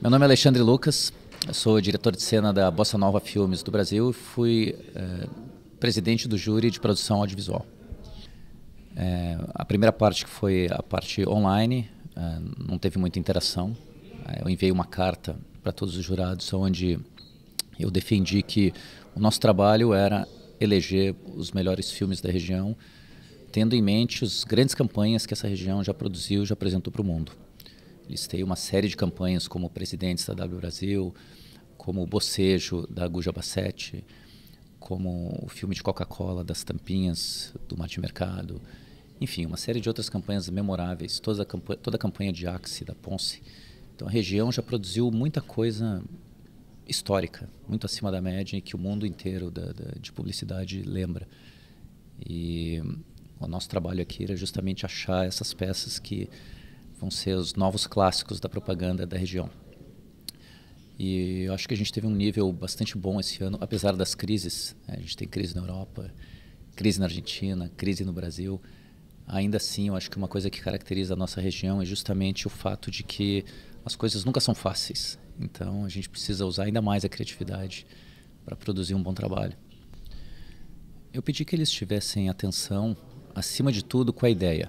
Meu nome é Alexandre Lucas, sou diretor de cena da Bossa Nova Filmes do Brasil e fui é, presidente do júri de produção audiovisual. É, a primeira parte, que foi a parte online, é, não teve muita interação. eu enviei uma carta para todos os jurados onde eu defendi que o nosso trabalho era eleger os melhores filmes da região, tendo em mente as grandes campanhas que essa região já produziu e já apresentou para o mundo. Listei uma série de campanhas como presidentes da W Brasil, como o Bocejo da Guja Bassetti, como o filme de Coca-Cola das tampinhas do Marte Mercado, enfim, uma série de outras campanhas memoráveis, toda a campanha, toda a campanha de Axe da Ponce. Então a região já produziu muita coisa histórica, muito acima da média e que o mundo inteiro da, da, de publicidade lembra. E o nosso trabalho aqui era justamente achar essas peças que vão ser os novos clássicos da propaganda da região. E eu acho que a gente teve um nível bastante bom esse ano, apesar das crises. Né? A gente tem crise na Europa, crise na Argentina, crise no Brasil. Ainda assim, eu acho que uma coisa que caracteriza a nossa região é justamente o fato de que as coisas nunca são fáceis. Então, a gente precisa usar ainda mais a criatividade para produzir um bom trabalho. Eu pedi que eles tivessem atenção, acima de tudo, com a ideia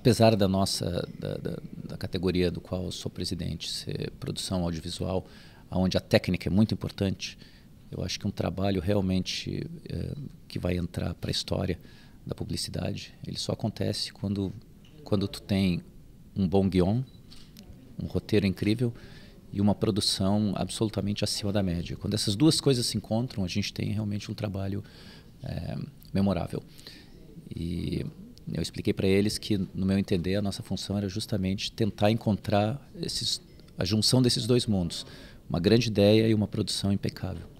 apesar da nossa da, da, da categoria do qual sou presidente ser produção audiovisual, onde a técnica é muito importante, eu acho que um trabalho realmente é, que vai entrar para a história da publicidade, ele só acontece quando quando tu tem um bom guion, um roteiro incrível e uma produção absolutamente acima da média. Quando essas duas coisas se encontram, a gente tem realmente um trabalho é, memorável. E eu expliquei para eles que, no meu entender, a nossa função era justamente tentar encontrar esses, a junção desses dois mundos, uma grande ideia e uma produção impecável.